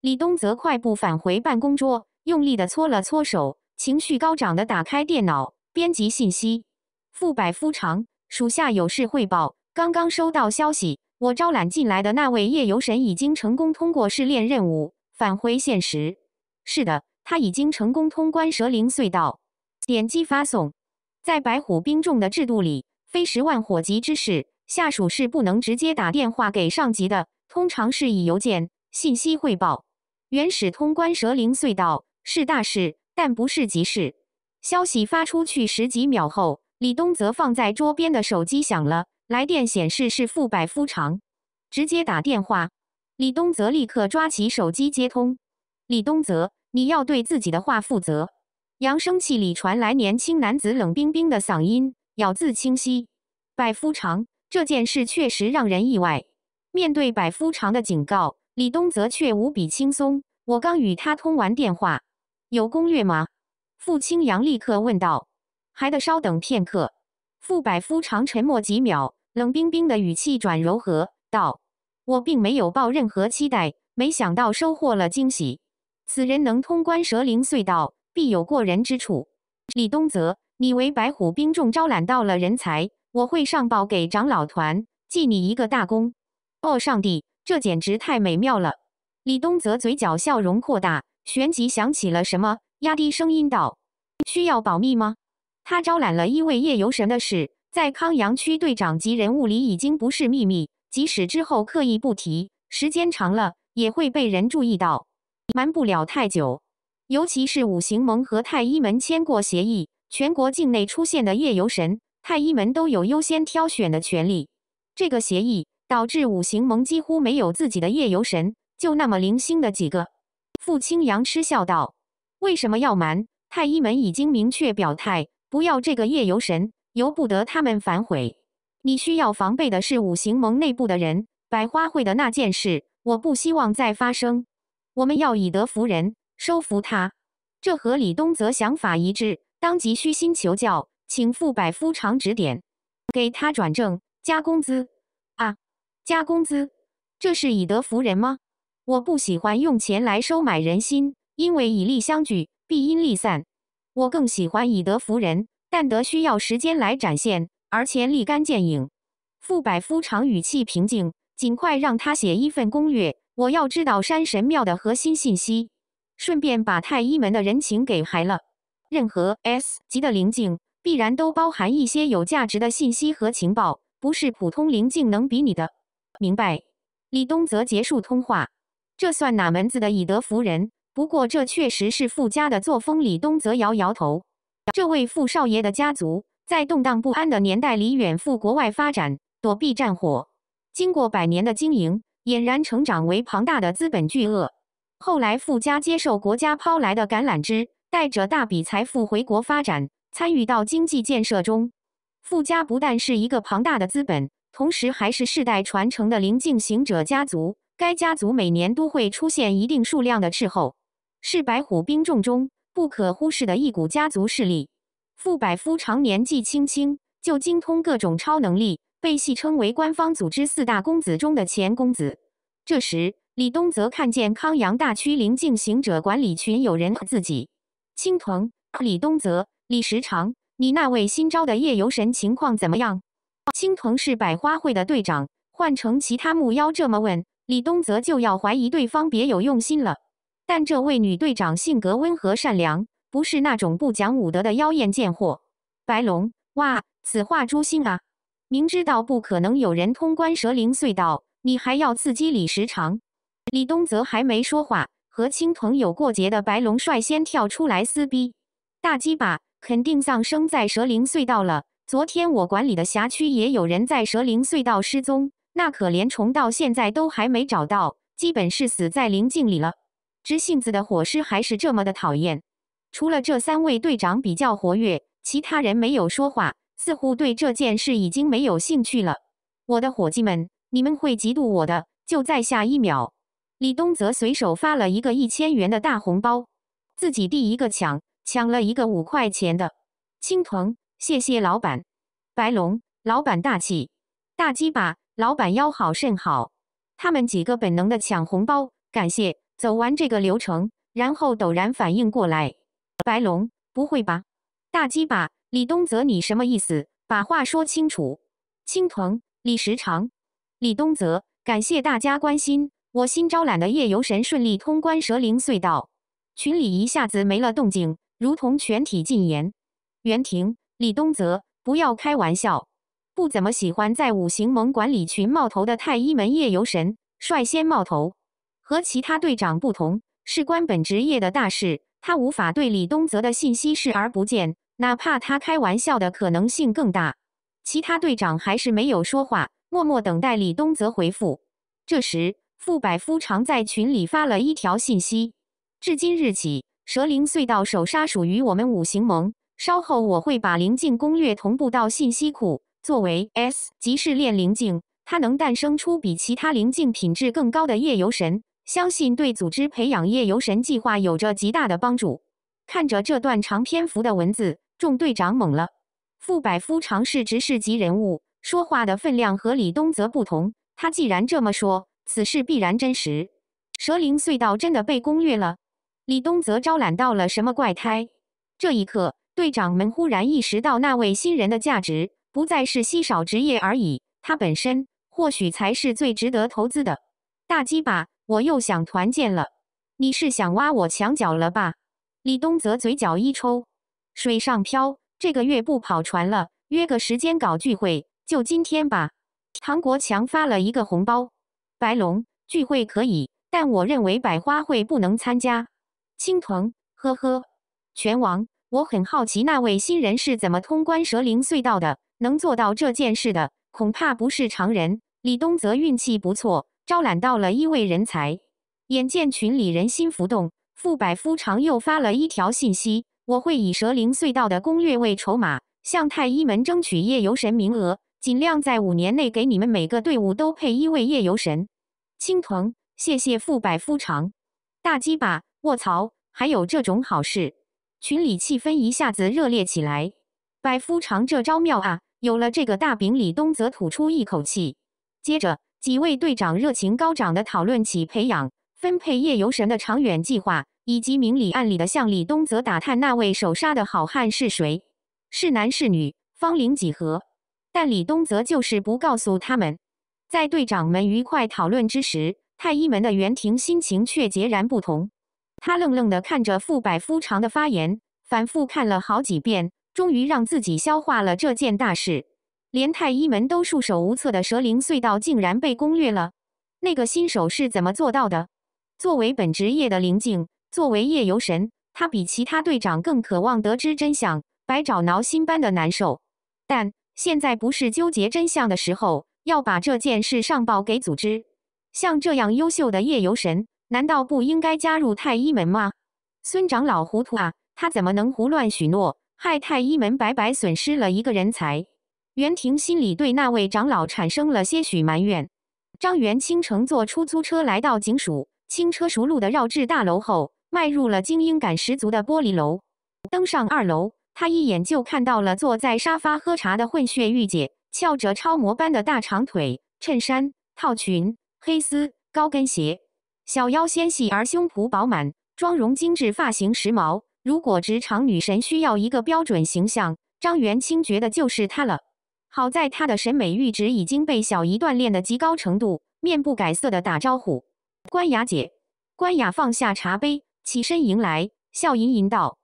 李东则快步返回办公桌，用力的搓了搓手，情绪高涨地打开电脑，编辑信息。副百夫长，属下有事汇报。刚刚收到消息，我招揽进来的那位夜游神已经成功通过试炼任务，返回现实。是的，他已经成功通关蛇灵隧道。点击发送。在白虎兵众的制度里，非十万火急之事，下属是不能直接打电话给上级的，通常是以邮件信息汇报。原始通关蛇灵隧道是大事，但不是急事。消息发出去十几秒后，李东泽放在桌边的手机响了，来电显示是傅百夫长。直接打电话，李东泽立刻抓起手机接通。李东泽，你要对自己的话负责。扬声器里传来年轻男子冷冰冰的嗓音，咬字清晰。百夫长，这件事确实让人意外。面对百夫长的警告，李东泽却无比轻松。我刚与他通完电话，有攻略吗？傅清扬立刻问道。还得稍等片刻。傅百夫长沉默几秒，冷冰冰的语气转柔和道：“我并没有抱任何期待，没想到收获了惊喜。此人能通关蛇灵隧道，必有过人之处。”李东泽，你为白虎兵众招揽到了人才，我会上报给长老团，记你一个大功。哦，上帝，这简直太美妙了！李东泽嘴角笑容扩大，旋即想起了什么，压低声音道：“需要保密吗？他招揽了一位夜游神的事，在康阳区队长级人物里已经不是秘密，即使之后刻意不提，时间长了也会被人注意到，瞒不了太久。尤其是五行盟和太医门签过协议，全国境内出现的夜游神，太医门都有优先挑选的权利。这个协议导致五行盟几乎没有自己的夜游神。”就那么零星的几个，傅青阳嗤笑道：“为什么要瞒？太医们已经明确表态，不要这个夜游神，由不得他们反悔。你需要防备的是五行盟内部的人。百花会的那件事，我不希望再发生。我们要以德服人，收服他。这和李东泽想法一致，当即虚心求教，请傅百夫长指点，给他转正，加工资啊，加工资，这是以德服人吗？”我不喜欢用钱来收买人心，因为以利相聚，必因利散。我更喜欢以德服人，但德需要时间来展现，而且立竿见影。傅百夫长语气平静，尽快让他写一份攻略。我要知道山神庙的核心信息，顺便把太医门的人情给还了。任何 S 级的灵境，必然都包含一些有价值的信息和情报，不是普通灵境能比拟的。明白。李东则结束通话。这算哪门子的以德服人？不过这确实是富家的作风。李东则摇摇头：“这位傅少爷的家族，在动荡不安的年代里远赴国外发展，躲避战火。经过百年的经营，俨然成长为庞大的资本巨鳄。后来，傅家接受国家抛来的橄榄枝，带着大笔财富回国发展，参与到经济建设中。傅家不但是一个庞大的资本，同时还是世代传承的灵境行者家族。”该家族每年都会出现一定数量的斥候，是白虎兵众中不可忽视的一股家族势力。傅百夫常年既青青，就精通各种超能力，被戏称为官方组织四大公子中的钱公子。这时，李东泽看见康阳大区临近行者管理群有人问自己：“青藤，李东泽，李时长，你那位新招的夜游神情况怎么样？”青藤是百花会的队长，换成其他木妖这么问。李东泽就要怀疑对方别有用心了，但这位女队长性格温和善良，不是那种不讲武德的妖艳贱货。白龙，哇，此话诛心啊！明知道不可能有人通关蛇灵隧道，你还要刺激李时长？李东泽还没说话，和青铜有过节的白龙率先跳出来撕逼。大鸡巴，肯定丧生在蛇灵隧道了。昨天我管理的辖区也有人在蛇灵隧道失踪。那可怜虫到现在都还没找到，基本是死在灵境里了。直性子的火狮还是这么的讨厌。除了这三位队长比较活跃，其他人没有说话，似乎对这件事已经没有兴趣了。我的伙计们，你们会嫉妒我的。就在下一秒，李东泽随手发了一个一千元的大红包，自己第一个抢，抢了一个五块钱的。青藤，谢谢老板。白龙，老板大气。大鸡巴。老板腰好肾好，他们几个本能的抢红包，感谢走完这个流程，然后陡然反应过来，白龙不会吧，大鸡巴，李东泽你什么意思？把话说清楚。青藤，李时长，李东泽，感谢大家关心，我新招揽的夜游神顺利通关蛇灵隧道，群里一下子没了动静，如同全体禁言。袁婷，李东泽，不要开玩笑。不怎么喜欢在五行盟管理群冒头的太医门夜游神率先冒头。和其他队长不同，事关本职业的大事，他无法对李东泽的信息视而不见，哪怕他开玩笑的可能性更大。其他队长还是没有说话，默默等待李东泽回复。这时，傅百夫常在群里发了一条信息：“至今日起，蛇灵隧道首杀属于我们五行盟。稍后我会把灵境攻略同步到信息库。”作为 S 级试炼灵境，它能诞生出比其他灵境品质更高的夜游神，相信对组织培养夜游神计划有着极大的帮助。看着这段长篇幅的文字，众队长懵了。傅百夫长是执事级人物，说话的分量和李东泽不同。他既然这么说，此事必然真实。蛇灵隧道真的被攻略了？李东泽招揽到了什么怪胎？这一刻，队长们忽然意识到那位新人的价值。不再是稀少职业而已，它本身或许才是最值得投资的。大鸡巴，我又想团建了，你是想挖我墙角了吧？李东泽嘴角一抽，水上漂，这个月不跑船了，约个时间搞聚会，就今天吧。唐国强发了一个红包，白龙聚会可以，但我认为百花会不能参加。青藤，呵呵，拳王。我很好奇那位新人是怎么通关蛇灵隧道的？能做到这件事的，恐怕不是常人。李东泽运气不错，招揽到了一位人才。眼见群里人心浮动，傅百夫长又发了一条信息：我会以蛇灵隧道的攻略为筹码，向太医门争取夜游神名额，尽量在五年内给你们每个队伍都配一位夜游神。青藤，谢谢傅百夫长。大鸡巴，卧槽！还有这种好事？群里气氛一下子热烈起来，百夫长这招妙啊！有了这个大饼，李东泽吐出一口气。接着，几位队长热情高涨的讨论起培养、分配夜游神的长远计划，以及明里暗里的向李东泽打探那位首杀的好汉是谁，是男是女，芳龄几何。但李东泽就是不告诉他们。在队长们愉快讨论之时，太医门的袁庭心情却截然不同。他愣愣地看着傅百夫长的发言，反复看了好几遍，终于让自己消化了这件大事。连太医门都束手无策的蛇灵隧道竟然被攻略了，那个新手是怎么做到的？作为本职业的灵镜，作为夜游神，他比其他队长更渴望得知真相，百爪挠心般的难受。但现在不是纠结真相的时候，要把这件事上报给组织。像这样优秀的夜游神。难道不应该加入太医门吗？孙长老糊涂啊！他怎么能胡乱许诺，害太医门白白损失了一个人才？袁婷心里对那位长老产生了些许埋怨。张元清乘坐出租车来到警署，轻车熟路的绕至大楼后，迈入了精英感十足的玻璃楼。登上二楼，他一眼就看到了坐在沙发喝茶的混血御姐，翘着超模般的大长腿，衬衫、套裙、黑丝、高跟鞋。小腰纤细而胸脯饱满，妆容精致，发型时髦。如果职场女神需要一个标准形象，张元清觉得就是她了。好在她的审美阈值已经被小姨锻炼的极高程度，面不改色的打招呼。关雅姐，关雅放下茶杯，起身迎来，笑吟吟道：“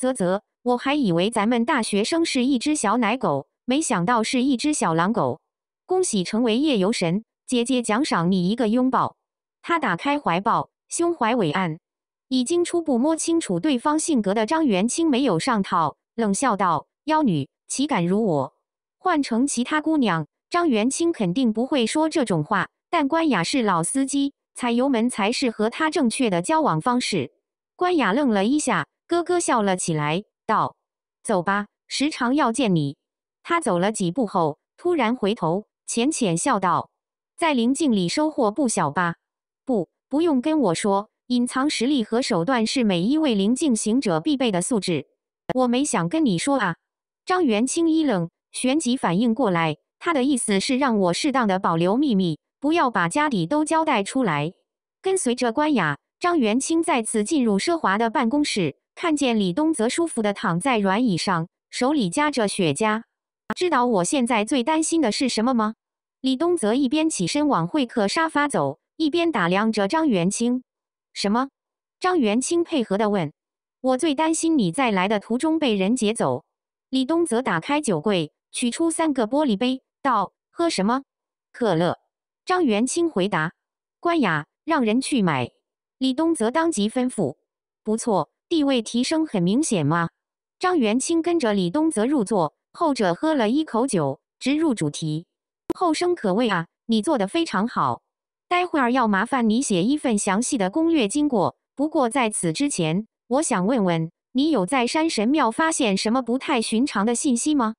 啧啧，我还以为咱们大学生是一只小奶狗，没想到是一只小狼狗。恭喜成为夜游神，姐姐奖赏你一个拥抱。”他打开怀抱，胸怀伟岸。已经初步摸清楚对方性格的张元清没有上套，冷笑道：“妖女岂敢如我？”换成其他姑娘，张元清肯定不会说这种话。但关雅是老司机，踩油门才是和她正确的交往方式。关雅愣了一下，咯咯笑了起来，道：“走吧，时常要见你。”他走了几步后，突然回头，浅浅笑道：“在灵境里收获不小吧？”不，不用跟我说。隐藏实力和手段是每一位灵境行者必备的素质。我没想跟你说啊。张元清一愣，旋即反应过来，他的意思是让我适当的保留秘密，不要把家底都交代出来。跟随着关雅，张元清再次进入奢华的办公室，看见李东泽舒服的躺在软椅上，手里夹着雪茄。知道我现在最担心的是什么吗？李东泽一边起身往会客沙发走。一边打量着张元清，什么？张元清配合的问。我最担心你在来的途中被人劫走。李东泽打开酒柜，取出三个玻璃杯，道：“喝什么？可乐。”张元清回答：“关雅，让人去买。”李东泽当即吩咐：“不错，地位提升很明显嘛。”张元清跟着李东泽入座，后者喝了一口酒，直入主题：“后生可畏啊，你做的非常好。”待会儿要麻烦你写一份详细的攻略经过。不过在此之前，我想问问你，有在山神庙发现什么不太寻常的信息吗？